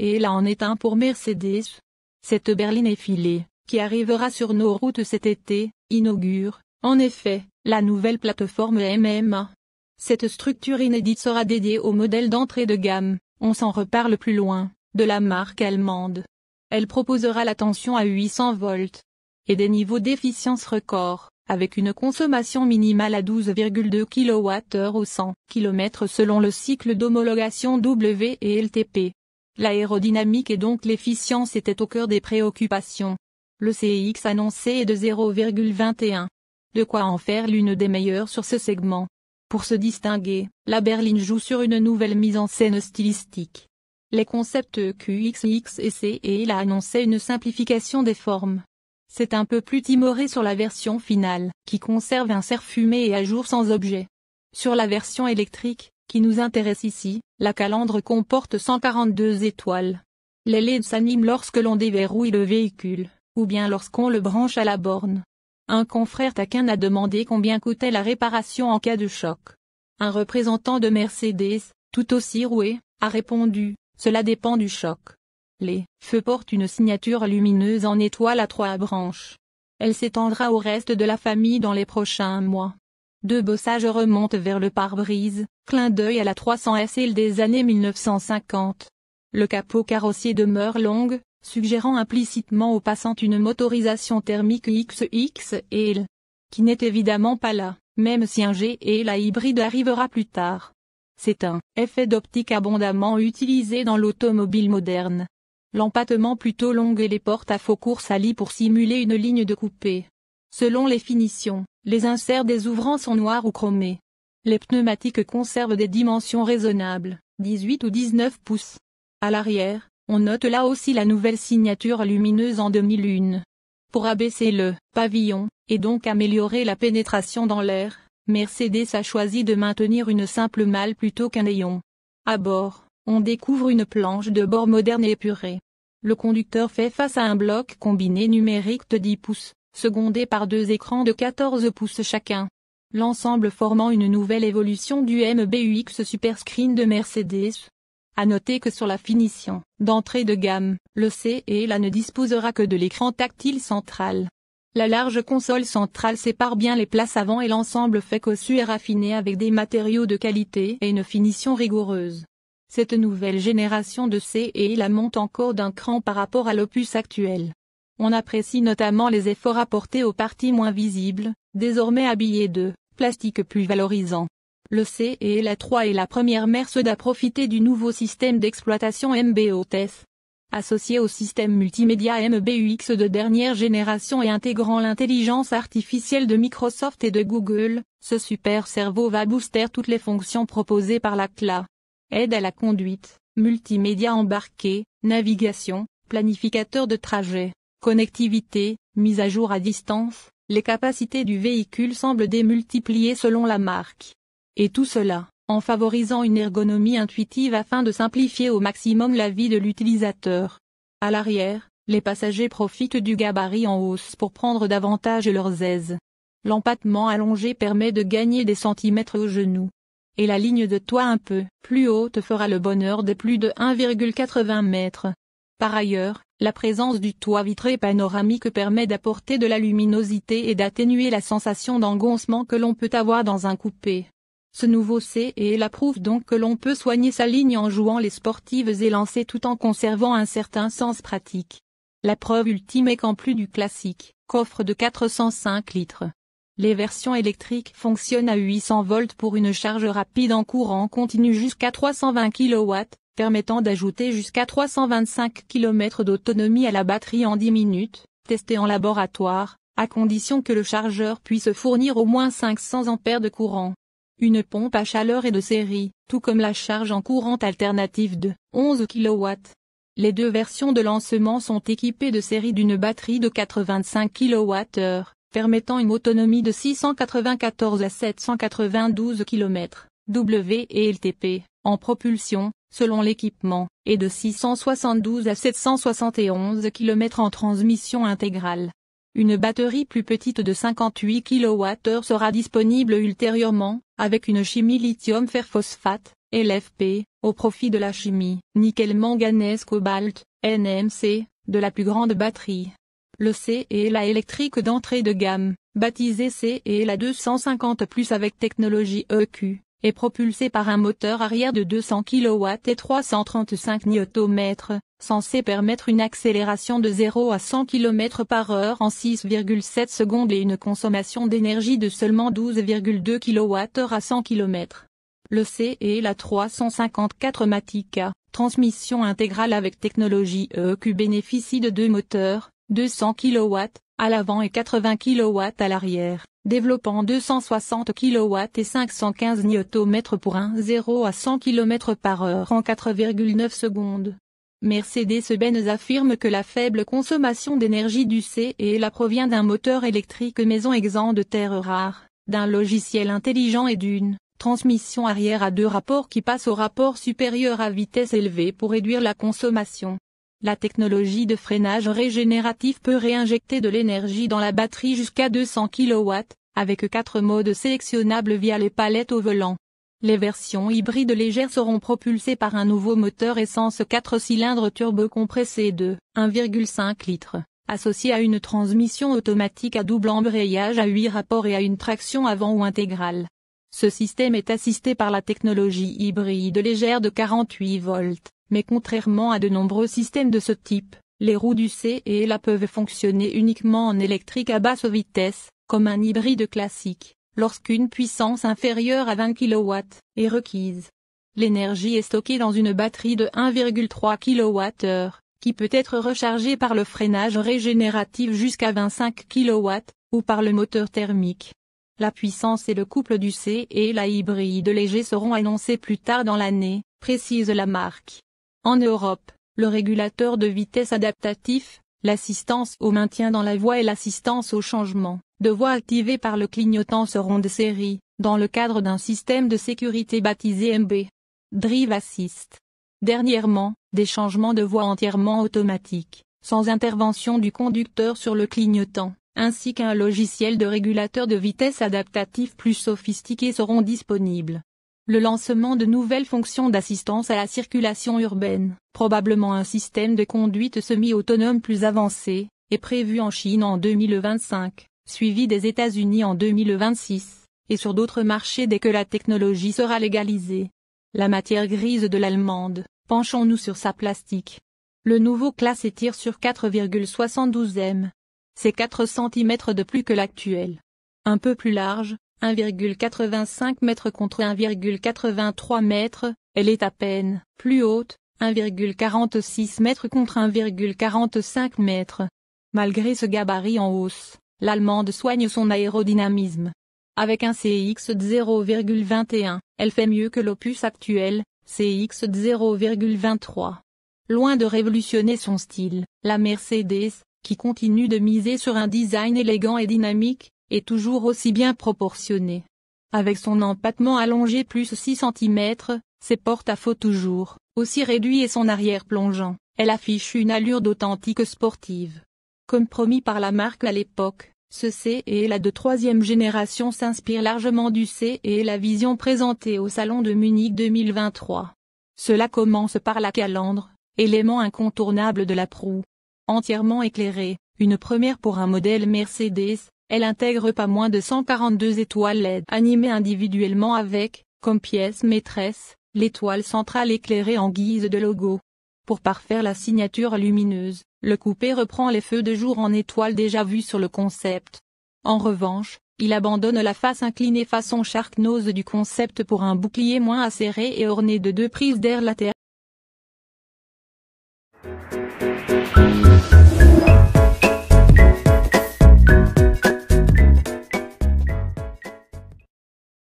et là en est un pour Mercedes. Cette berline effilée, qui arrivera sur nos routes cet été, inaugure, en effet, la nouvelle plateforme MMA. Cette structure inédite sera dédiée au modèle d'entrée de gamme, on s'en reparle plus loin, de la marque allemande. Elle proposera la tension à 800 volts et des niveaux d'efficience record, avec une consommation minimale à 12,2 kWh au 100 km selon le cycle d'homologation W et LTP. L'aérodynamique et donc l'efficience étaient au cœur des préoccupations. Le CX annoncé est de 0,21. De quoi en faire l'une des meilleures sur ce segment. Pour se distinguer, la berline joue sur une nouvelle mise en scène stylistique. Les concepts QXX et C et il a annoncé une simplification des formes. C'est un peu plus timoré sur la version finale, qui conserve un cerf fumé et à jour sans objet. Sur la version électrique, qui nous intéresse ici, la calandre comporte 142 étoiles. Les LED s'animent lorsque l'on déverrouille le véhicule, ou bien lorsqu'on le branche à la borne. Un confrère taquin a demandé combien coûtait la réparation en cas de choc. Un représentant de Mercedes, tout aussi roué, a répondu, cela dépend du choc. Les feux portent une signature lumineuse en étoile à trois branches. Elle s'étendra au reste de la famille dans les prochains mois. Deux bossages remontent vers le pare-brise, clin d'œil à la 300 SL des années 1950. Le capot carrossier demeure long, suggérant implicitement aux passants une motorisation thermique XXL. et L, qui n'est évidemment pas là, même si un G et la hybride arrivera plus tard. C'est un effet d'optique abondamment utilisé dans l'automobile moderne. L'empattement plutôt long et les portes à faux cours s'allient pour simuler une ligne de coupé. Selon les finitions, les inserts des ouvrants sont noirs ou chromés. Les pneumatiques conservent des dimensions raisonnables, 18 ou 19 pouces. À l'arrière, on note là aussi la nouvelle signature lumineuse en demi-lune. Pour abaisser le pavillon, et donc améliorer la pénétration dans l'air, Mercedes a choisi de maintenir une simple malle plutôt qu'un néon. À bord, on découvre une planche de bord moderne et épurée. Le conducteur fait face à un bloc combiné numérique de 10 pouces secondé par deux écrans de 14 pouces chacun. L'ensemble formant une nouvelle évolution du MBUX Superscreen de Mercedes. À noter que sur la finition d'entrée de gamme, le C et la ne disposera que de l'écran tactile central. La large console centrale sépare bien les places avant et l'ensemble fait cossu et raffiné avec des matériaux de qualité et une finition rigoureuse. Cette nouvelle génération de C la monte encore d'un cran par rapport à l'opus actuel. On apprécie notamment les efforts apportés aux parties moins visibles, désormais habillées de plastique plus valorisant. Le C et la 3 est la première Mercedes à profiter du nouveau système d'exploitation MBOTS. E associé au système multimédia MBUX de dernière génération et intégrant l'intelligence artificielle de Microsoft et de Google, ce super cerveau va booster toutes les fonctions proposées par la CLA. Aide à la conduite, multimédia embarqué, navigation, planificateur de trajet, Connectivité, mise à jour à distance, les capacités du véhicule semblent démultipliées selon la marque. Et tout cela, en favorisant une ergonomie intuitive afin de simplifier au maximum la vie de l'utilisateur. À l'arrière, les passagers profitent du gabarit en hausse pour prendre davantage leurs aises. L'empattement allongé permet de gagner des centimètres au genoux. Et la ligne de toit un peu plus haute fera le bonheur des plus de 1,80 mètres. Par ailleurs, la présence du toit vitré panoramique permet d'apporter de la luminosité et d'atténuer la sensation d'engoncement que l'on peut avoir dans un coupé. Ce nouveau C et la prouve donc que l'on peut soigner sa ligne en jouant les sportives élancées tout en conservant un certain sens pratique. La preuve ultime est qu'en plus du classique, coffre de 405 litres, les versions électriques fonctionnent à 800 volts pour une charge rapide en courant continu jusqu'à 320 kW, permettant d'ajouter jusqu'à 325 km d'autonomie à la batterie en 10 minutes, testé en laboratoire, à condition que le chargeur puisse fournir au moins 500 ampères de courant. Une pompe à chaleur est de série, tout comme la charge en courant alternative de 11 kW. Les deux versions de lancement sont équipées de série d'une batterie de 85 kWh, permettant une autonomie de 694 à 792 km, W et LTP en propulsion, selon l'équipement, et de 672 à 771 km en transmission intégrale. Une batterie plus petite de 58 kWh sera disponible ultérieurement, avec une chimie lithium-fer phosphate, LFP, au profit de la chimie nickel-manganèse-cobalt, NMC, de la plus grande batterie. Le C et la électrique d'entrée de gamme, baptisée C et la 250 plus avec technologie EQ, est propulsé par un moteur arrière de 200 kW et 335 Nm, censé permettre une accélération de 0 à 100 km par heure en 6,7 secondes et une consommation d'énergie de seulement 12,2 kWh à 100 km. Le C et la 354 Matica, transmission intégrale avec technologie EQ bénéficie de deux moteurs, 200 kW, à l'avant et 80 kW à l'arrière, développant 260 kW et 515 Nm pour un 0 à 100 km par heure en 4,9 secondes. Mercedes-Benz affirme que la faible consommation d'énergie du C la provient d'un moteur électrique maison exempt de terres rares, d'un logiciel intelligent et d'une transmission arrière à deux rapports qui passent au rapport supérieur à vitesse élevée pour réduire la consommation. La technologie de freinage régénératif peut réinjecter de l'énergie dans la batterie jusqu'à 200 kW, avec quatre modes sélectionnables via les palettes au volant. Les versions hybrides légères seront propulsées par un nouveau moteur essence 4 cylindres turbocompressé de 1,5 litre, associé à une transmission automatique à double embrayage à 8 rapports et à une traction avant ou intégrale. Ce système est assisté par la technologie hybride légère de 48 volts, mais contrairement à de nombreux systèmes de ce type, les roues du C et la peuvent fonctionner uniquement en électrique à basse vitesse, comme un hybride classique, lorsqu'une puissance inférieure à 20 kW est requise. L'énergie est stockée dans une batterie de 1,3 kWh, qui peut être rechargée par le freinage régénératif jusqu'à 25 kW, ou par le moteur thermique. La puissance et le couple du C et la hybride léger seront annoncés plus tard dans l'année, précise la marque. En Europe, le régulateur de vitesse adaptatif, l'assistance au maintien dans la voie et l'assistance au changement de voie activée par le clignotant seront de série, dans le cadre d'un système de sécurité baptisé MB. Drive Assist. Dernièrement, des changements de voie entièrement automatiques, sans intervention du conducteur sur le clignotant, ainsi qu'un logiciel de régulateur de vitesse adaptatif plus sophistiqué seront disponibles le lancement de nouvelles fonctions d'assistance à la circulation urbaine, probablement un système de conduite semi-autonome plus avancé, est prévu en Chine en 2025, suivi des États-Unis en 2026, et sur d'autres marchés dès que la technologie sera légalisée. La matière grise de l'allemande, penchons-nous sur sa plastique. Le nouveau classe étire sur 4,72 m. C'est 4 cm de plus que l'actuel. Un peu plus large, 1,85 m contre 1,83 m, elle est à peine plus haute, 1,46 m contre 1,45 m. Malgré ce gabarit en hausse, l'Allemande soigne son aérodynamisme. Avec un CX 0,21, elle fait mieux que l'opus actuel, CX 0,23. Loin de révolutionner son style, la Mercedes, qui continue de miser sur un design élégant et dynamique, est toujours aussi bien proportionné. Avec son empattement allongé plus 6 cm, ses porte-à-faux toujours aussi réduits et son arrière plongeant, elle affiche une allure d'authentique sportive. Comme promis par la marque à l'époque, ce C et la de troisième génération s'inspire largement du C et la vision présentée au Salon de Munich 2023. Cela commence par la calandre, élément incontournable de la proue. Entièrement éclairée, une première pour un modèle Mercedes, elle intègre pas moins de 142 étoiles LED animées individuellement avec, comme pièce maîtresse, l'étoile centrale éclairée en guise de logo. Pour parfaire la signature lumineuse, le coupé reprend les feux de jour en étoiles déjà vues sur le concept. En revanche, il abandonne la face inclinée façon Shark Nose du concept pour un bouclier moins acéré et orné de deux prises d'air latérales.